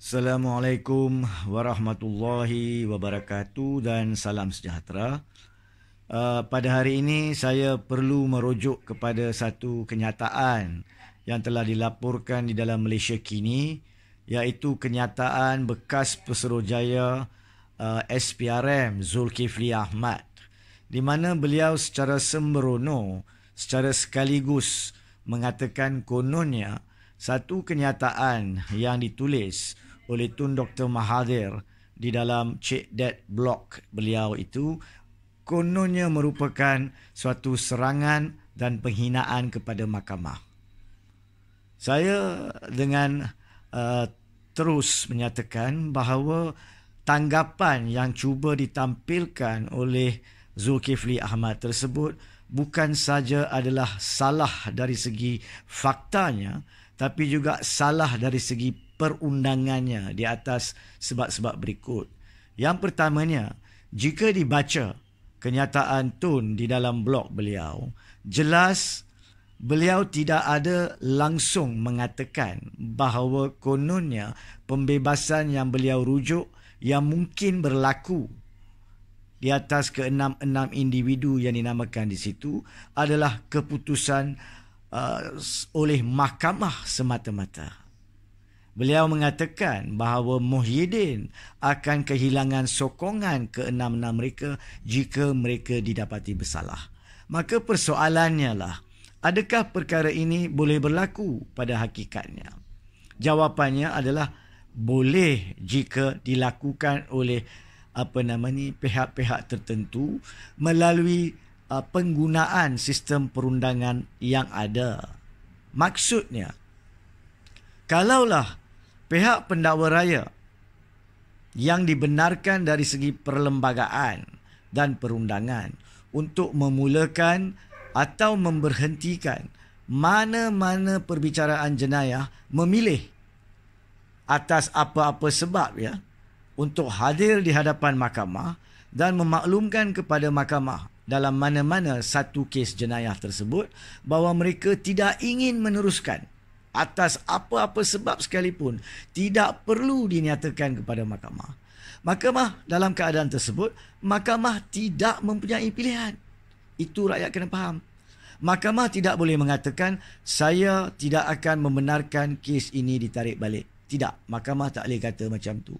Assalamualaikum warahmatullahi wabarakatuh dan salam sejahtera. Uh, pada hari ini saya perlu merujuk kepada satu kenyataan yang telah dilaporkan di dalam Malaysia kini iaitu kenyataan bekas Peserojaya uh, SPRM Zulkifli Ahmad di mana beliau secara sembrono secara sekaligus mengatakan kononnya satu kenyataan yang ditulis oleh Tun Dr. Mahathir di dalam Cik Dad Blog beliau itu kononnya merupakan suatu serangan dan penghinaan kepada mahkamah. Saya dengan uh, terus menyatakan bahawa tanggapan yang cuba ditampilkan oleh Zulkifli Ahmad tersebut bukan saja adalah salah dari segi faktanya tapi juga salah dari segi perundangannya di atas sebab-sebab berikut. Yang pertamanya, jika dibaca kenyataan Tun di dalam blog beliau, jelas beliau tidak ada langsung mengatakan bahawa kononnya pembebasan yang beliau rujuk yang mungkin berlaku di atas keenam-enam individu yang dinamakan di situ adalah keputusan uh, oleh mahkamah semata-mata. Beliau mengatakan bahawa Muhyiddin akan kehilangan sokongan keenam-enam mereka jika mereka didapati bersalah. Maka persoalannya lah, adakah perkara ini boleh berlaku pada hakikatnya? Jawapannya adalah boleh jika dilakukan oleh apa nama ni pihak-pihak tertentu melalui uh, penggunaan sistem perundangan yang ada. Maksudnya, kalaulah pihak pendakwa raya yang dibenarkan dari segi perlembagaan dan perundangan untuk memulakan atau memberhentikan mana-mana perbicaraan jenayah memilih atas apa-apa sebab ya untuk hadir di hadapan mahkamah dan memaklumkan kepada mahkamah dalam mana-mana satu kes jenayah tersebut bahawa mereka tidak ingin meneruskan atas apa-apa sebab sekalipun tidak perlu dinyatakan kepada mahkamah. Mahkamah dalam keadaan tersebut, mahkamah tidak mempunyai pilihan. Itu rakyat kena faham. Mahkamah tidak boleh mengatakan saya tidak akan membenarkan kes ini ditarik balik. Tidak, mahkamah tak boleh kata macam tu.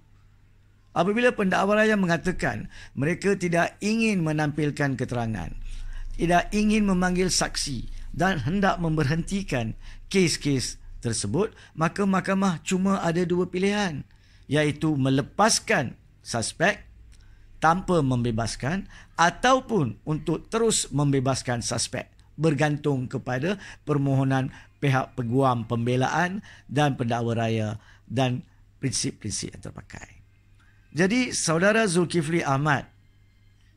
Apabila pendakwa raya mengatakan mereka tidak ingin menampilkan keterangan, tidak ingin memanggil saksi dan hendak memberhentikan kes-kes tersebut, maka mahkamah cuma ada dua pilihan, iaitu melepaskan suspek tanpa membebaskan ataupun untuk terus membebaskan suspek bergantung kepada permohonan pihak peguam pembelaan dan pendakwa raya dan prinsip-prinsip yang terpakai. Jadi, saudara Zulkifli Ahmad,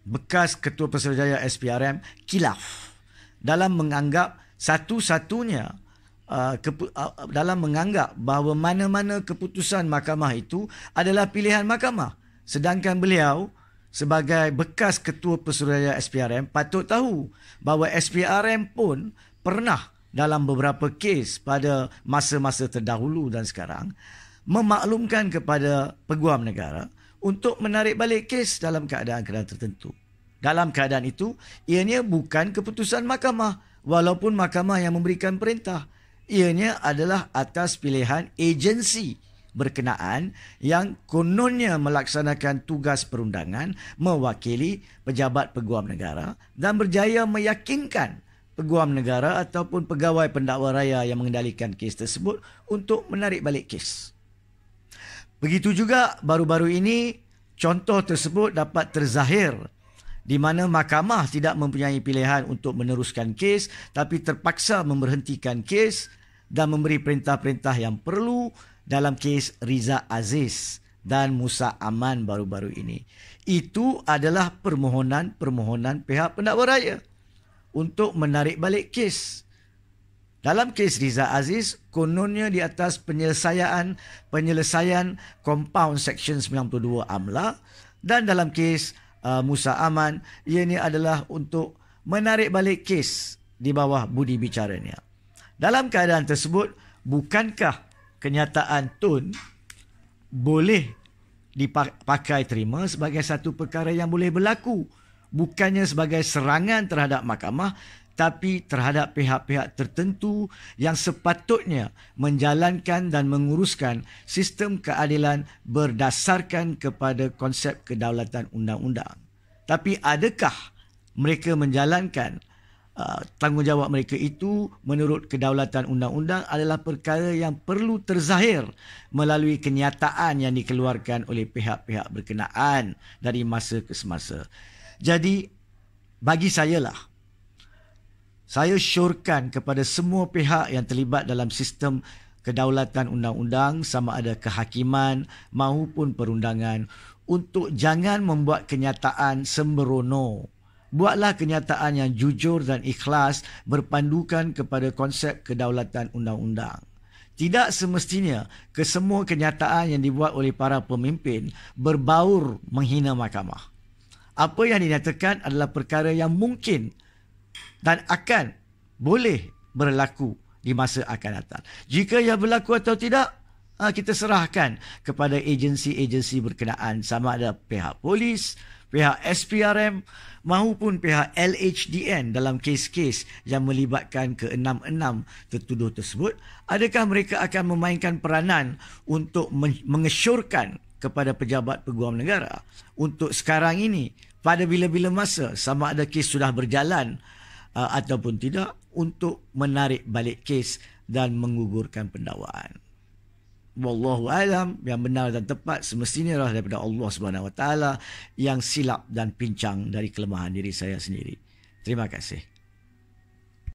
bekas Ketua Pesuruhjaya SPRM, kilaf dalam menganggap satu-satunya Uh, uh, uh, dalam menganggap bahawa mana-mana keputusan mahkamah itu adalah pilihan mahkamah. Sedangkan beliau sebagai bekas ketua pesuraya SPRM patut tahu bahawa SPRM pun pernah dalam beberapa kes pada masa-masa terdahulu dan sekarang memaklumkan kepada peguam negara untuk menarik balik kes dalam keadaan-keadaan tertentu. Dalam keadaan itu, ianya bukan keputusan mahkamah walaupun mahkamah yang memberikan perintah ianya adalah atas pilihan agensi berkenaan yang kononnya melaksanakan tugas perundangan mewakili pejabat peguam negara dan berjaya meyakinkan peguam negara ataupun pegawai pendakwa raya yang mengendalikan kes tersebut untuk menarik balik kes. Begitu juga baru-baru ini contoh tersebut dapat terzahir di mana mahkamah tidak mempunyai pilihan untuk meneruskan kes tapi terpaksa memberhentikan kes dan memberi perintah-perintah yang perlu dalam kes Riza Aziz dan Musa Aman baru-baru ini. Itu adalah permohonan-permohonan pihak pendakwa raya untuk menarik balik kes. Dalam kes Riza Aziz, kononnya di atas penyelesaian penyelesaian compound section 92 AMLA dan dalam kes uh, Musa Aman ia ini adalah untuk menarik balik kes di bawah budi bicaranya. Dalam keadaan tersebut, bukankah kenyataan Tun boleh dipakai terima sebagai satu perkara yang boleh berlaku bukannya sebagai serangan terhadap mahkamah tapi terhadap pihak-pihak tertentu yang sepatutnya menjalankan dan menguruskan sistem keadilan berdasarkan kepada konsep kedaulatan undang-undang. Tapi adakah mereka menjalankan uh, tanggungjawab mereka itu menurut kedaulatan undang-undang adalah perkara yang perlu terzahir melalui kenyataan yang dikeluarkan oleh pihak-pihak berkenaan dari masa ke semasa. Jadi bagi saya lah saya syorkan kepada semua pihak yang terlibat dalam sistem kedaulatan undang-undang sama ada kehakiman maupun perundangan untuk jangan membuat kenyataan sembrono. Buatlah kenyataan yang jujur dan ikhlas berpandukan kepada konsep kedaulatan undang-undang. Tidak semestinya kesemua kenyataan yang dibuat oleh para pemimpin berbaur menghina mahkamah. Apa yang dinyatakan adalah perkara yang mungkin dan akan boleh berlaku di masa akan datang. Jika ia berlaku atau tidak, ah, kita serahkan kepada agensi-agensi berkenaan sama ada pihak polis, pihak SPRM maupun pihak LHDN dalam kes-kes yang melibatkan keenam-enam tertuduh tersebut. Adakah mereka akan memainkan peranan untuk mengesyorkan kepada pejabat peguam negara untuk sekarang ini pada bila-bila masa sama ada kes sudah berjalan uh, ataupun tidak untuk menarik balik kes dan mengugurkan pendakwaan. Wallahu alam yang benar dan tepat semestinya adalah daripada Allah Subhanahu wa taala yang silap dan pincang dari kelemahan diri saya sendiri. Terima kasih.